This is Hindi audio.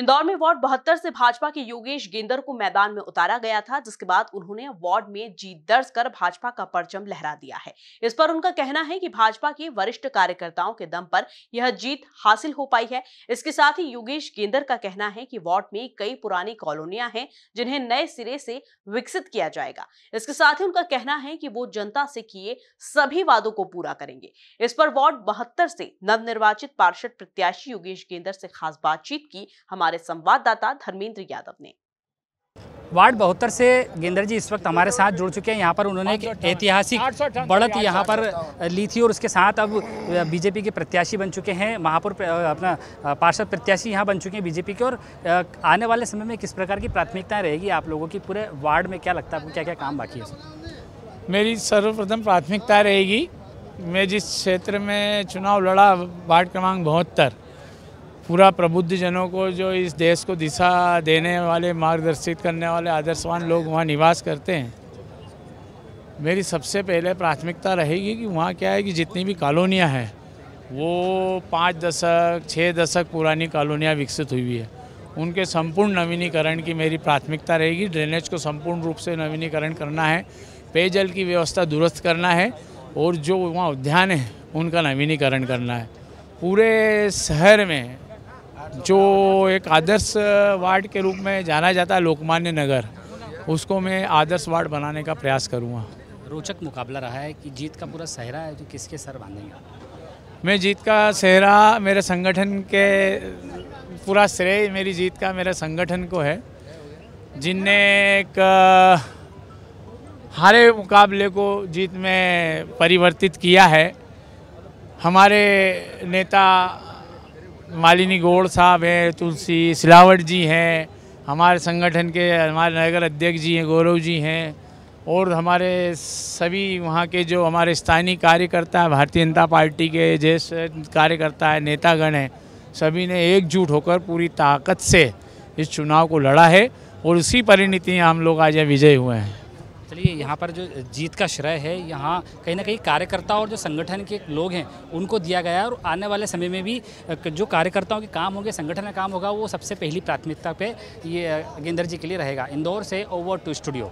इंदौर में वार्ड बहत्तर से भाजपा के योगेश गेंदर को मैदान में उतारा गया था जिसके बाद उन्होंने वार्ड में जीत दर्ज कर भाजपा का परचम लहरा दिया है इस पर उनका कहना है कि भाजपा के वरिष्ठ कार्यकर्ताओं के दम पर यह जीत हासिल हो पाई है इसके साथ ही योगेश गेंदर का कहना है कि वार्ड में कई पुरानी कॉलोनियां हैं जिन्हें नए सिरे से विकसित किया जाएगा इसके साथ ही उनका कहना है कि वो जनता से किए सभी वादों को पूरा करेंगे इस पर वार्ड बहत्तर से नवनिर्वाचित पार्षद प्रत्याशी योगेश गेंदर से खास बातचीत की हमारे हमारे संवाददाता धर्मेंद्र यादव ने वार्ड बहत्तर से गेंद्र जी इस वक्त हमारे साथ जुड़ चुके हैं यहाँ पर उन्होंने एक ऐतिहासिक बढ़त यहाँ पर ली थी और उसके साथ अब बीजेपी के प्रत्याशी बन चुके हैं महापौर अपना पार्षद प्रत्याशी यहाँ बन चुके हैं बीजेपी के और आने वाले समय में किस प्रकार की प्राथमिकताएं रहेगी आप लोगों की पूरे वार्ड में क्या लगता है आपको क्या क्या काम बाकी है मेरी सर्वप्रथम प्राथमिकता रहेगी मैं जिस क्षेत्र में चुनाव लड़ा वार्ड क्रमांक बहत्तर पूरा प्रबुद्धजनों को जो इस देश को दिशा देने वाले मार्गदर्शित करने वाले आदर्शवान लोग वहाँ निवास करते हैं मेरी सबसे पहले प्राथमिकता रहेगी कि वहाँ क्या है कि जितनी भी कॉलोनियाँ हैं वो पाँच दशक छः दशक पुरानी कॉलोनियाँ विकसित हुई हुई है उनके संपूर्ण नवीनीकरण की मेरी प्राथमिकता रहेगी ड्रेनेज को संपूर्ण रूप से नवीनीकरण करना है पेयजल की व्यवस्था दुरुस्त करना है और जो वहाँ उद्यान है उनका नवीनीकरण करना है पूरे शहर में जो एक आदर्श वार्ड के रूप में जाना जाता है लोकमान्य नगर उसको मैं आदर्श वार्ड बनाने का प्रयास करूँगा रोचक मुकाबला रहा है कि जीत का पूरा सहरा है जो तो किसके सर बांधेंगे मैं जीत का सहरा मेरे संगठन के पूरा श्रेय मेरी जीत का मेरे संगठन को है जिनने एक हारे मुकाबले को जीत में परिवर्तित किया है हमारे नेता मालिनी गोड़ साहब हैं तुलसी सिलावट जी हैं हमारे संगठन के हमारे नगर अध्यक्ष जी हैं गौरव जी हैं और हमारे सभी वहाँ के जो हमारे स्थानीय कार्यकर्ता हैं भारतीय जनता पार्टी के जैसे कार्यकर्ता हैं नेतागण हैं सभी ने एकजुट होकर पूरी ताकत से इस चुनाव को लड़ा है और उसी परिणति हम लोग आज विजय हुए हैं चलिए यहाँ पर जो जीत का श्रेय है यहाँ कहीं ना कहीं कार्यकर्ता और जो संगठन के लोग हैं उनको दिया गया है और आने वाले समय में भी जो कार्यकर्ताओं के काम होंगे संगठन का काम होगा वो सबसे पहली प्राथमिकता पे ये गेंदर जी के लिए रहेगा इंदौर से ओवर टू स्टूडियो